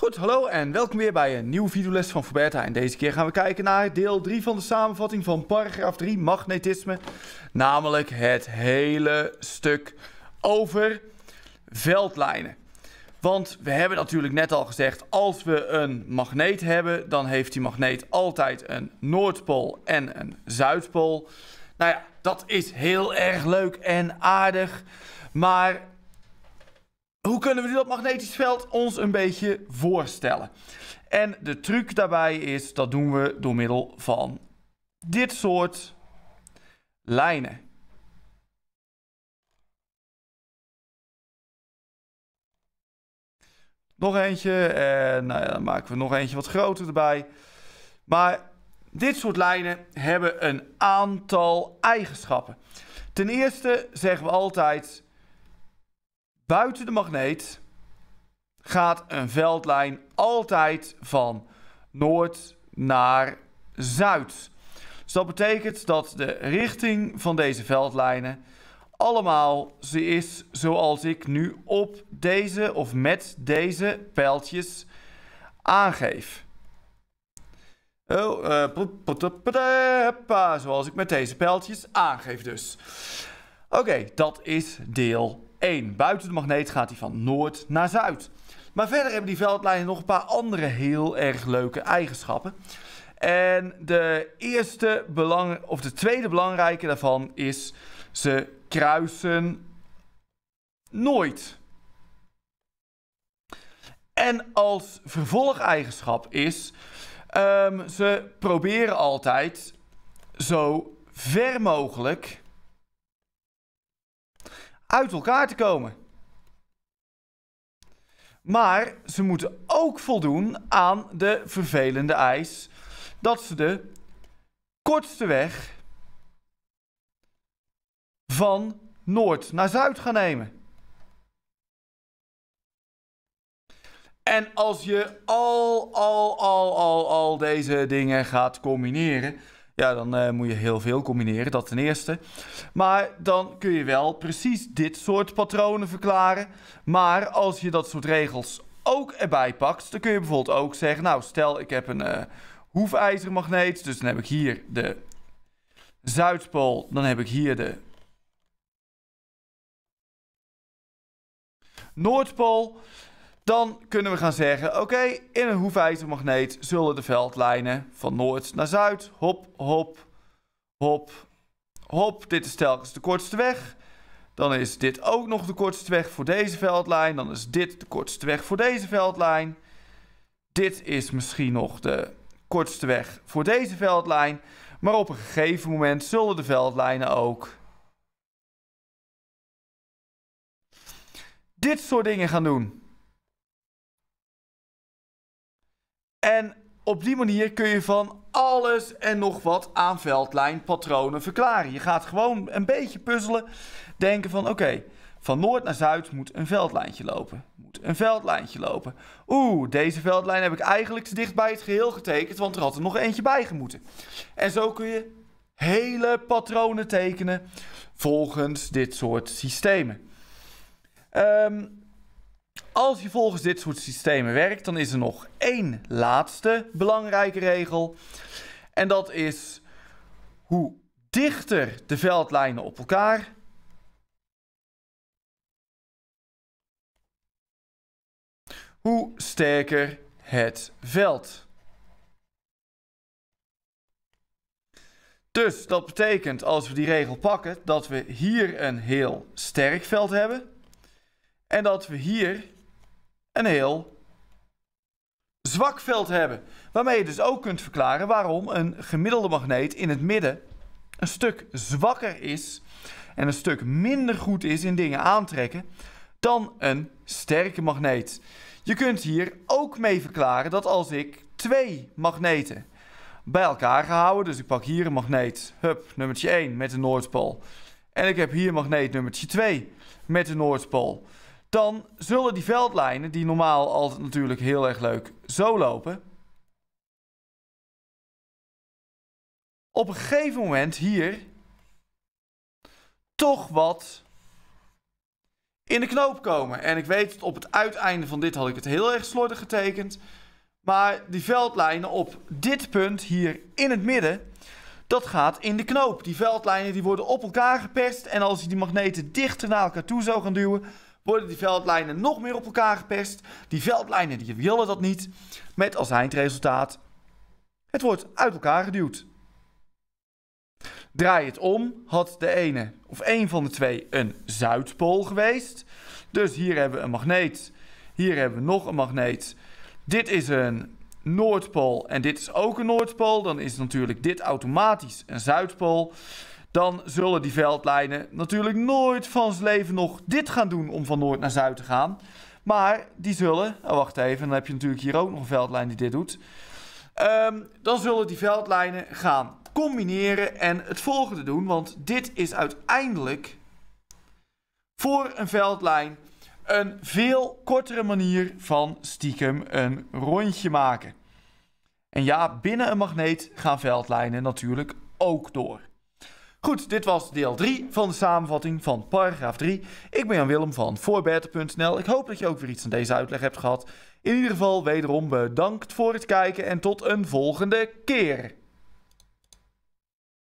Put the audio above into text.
Goed, hallo en welkom weer bij een nieuwe videoles van Forberta. En deze keer gaan we kijken naar deel 3 van de samenvatting van paragraaf 3 magnetisme. Namelijk het hele stuk over veldlijnen. Want we hebben natuurlijk net al gezegd, als we een magneet hebben, dan heeft die magneet altijd een Noordpool en een Zuidpool. Nou ja, dat is heel erg leuk en aardig. Maar hoe kunnen we dat magnetisch veld ons een beetje voorstellen? En de truc daarbij is, dat doen we door middel van dit soort lijnen. Nog eentje. En nou ja, dan maken we nog eentje wat groter erbij. Maar dit soort lijnen hebben een aantal eigenschappen. Ten eerste zeggen we altijd Buiten de magneet gaat een veldlijn altijd van noord naar zuid. Dus dat betekent dat de richting van deze veldlijnen allemaal ze is zoals ik nu op deze of met deze pijltjes aangeef. Oh, eh, zoals ik met deze pijltjes aangeef dus. Oké, dat is deel 1. Buiten de magneet gaat hij van noord naar zuid. Maar verder hebben die veldlijnen nog een paar andere heel erg leuke eigenschappen. En de, eerste belang, of de tweede belangrijke daarvan is ze kruisen nooit. En als vervolgeigenschap is, ehm, ze proberen altijd zo ver mogelijk uit elkaar te komen. Maar ze moeten ook voldoen aan de vervelende eis dat ze de kortste weg van noord naar zuid gaan nemen. En als je al, al, al, al, al deze dingen gaat combineren, ja, dan eh, moet je heel veel combineren, dat ten eerste. Maar dan kun je wel precies dit soort patronen verklaren. Maar als je dat soort regels ook erbij pakt, dan kun je bijvoorbeeld ook zeggen... Nou, stel ik heb een uh, hoefijzermagneet, dus dan heb ik hier de Zuidpool. Dan heb ik hier de Noordpool. Dan kunnen we gaan zeggen, oké, in een hoefijzermagneet zullen de veldlijnen van noord naar zuid, hop, hop, hop, hop. Dit is telkens de kortste weg. Dan is dit ook nog de kortste weg voor deze veldlijn. Dan is dit de kortste weg voor deze veldlijn. Dit is misschien nog de kortste weg voor deze veldlijn. Maar op een gegeven moment zullen de veldlijnen ook dit soort dingen gaan doen. Op die manier kun je van alles en nog wat aan veldlijnpatronen verklaren. Je gaat gewoon een beetje puzzelen. Denken van oké, van noord naar zuid moet een veldlijntje lopen. Moet een veldlijntje lopen. Oeh, deze veldlijn heb ik eigenlijk te dicht bij het geheel getekend, want er had er nog eentje bij moeten. En zo kun je hele patronen tekenen volgens dit soort systemen. Um, als je volgens dit soort systemen werkt, dan is er nog één laatste belangrijke regel. En dat is hoe dichter de veldlijnen op elkaar, hoe sterker het veld. Dus dat betekent als we die regel pakken dat we hier een heel sterk veld hebben en dat we hier een heel zwak veld hebben. Waarmee je dus ook kunt verklaren waarom een gemiddelde magneet in het midden een stuk zwakker is en een stuk minder goed is in dingen aantrekken dan een sterke magneet. Je kunt hier ook mee verklaren dat als ik twee magneten bij elkaar ga dus ik pak hier een magneet, hup, nummertje 1 met de Noordpool. En ik heb hier magneet nummertje 2 met de Noordpool dan zullen die veldlijnen, die normaal altijd natuurlijk heel erg leuk zo lopen, op een gegeven moment hier toch wat in de knoop komen. En ik weet het, op het uiteinde van dit had ik het heel erg slordig getekend. Maar die veldlijnen op dit punt hier in het midden, dat gaat in de knoop. Die veldlijnen die worden op elkaar geperst en als je die magneten dichter naar elkaar toe zou gaan duwen, worden die veldlijnen nog meer op elkaar gepest. Die veldlijnen die willen dat niet. Met als eindresultaat, het wordt uit elkaar geduwd. Draai het om, had de ene of een van de twee een Zuidpool geweest. Dus hier hebben we een magneet. Hier hebben we nog een magneet. Dit is een Noordpool en dit is ook een Noordpool. Dan is natuurlijk dit automatisch een Zuidpool dan zullen die veldlijnen natuurlijk nooit van zijn leven nog dit gaan doen om van noord naar zuid te gaan. Maar die zullen, oh wacht even, dan heb je natuurlijk hier ook nog een veldlijn die dit doet. Ehm, dan zullen die veldlijnen gaan combineren en het volgende doen. Want dit is uiteindelijk voor een veldlijn een veel kortere manier van stiekem een rondje maken. En ja, binnen een magneet gaan veldlijnen natuurlijk ook door. Goed, dit was deel 3 van de samenvatting van paragraaf 3. Ik ben Jan Willem van voorbeter.nl. Ik hoop dat je ook weer iets aan deze uitleg hebt gehad. In ieder geval wederom bedankt voor het kijken en tot een volgende keer.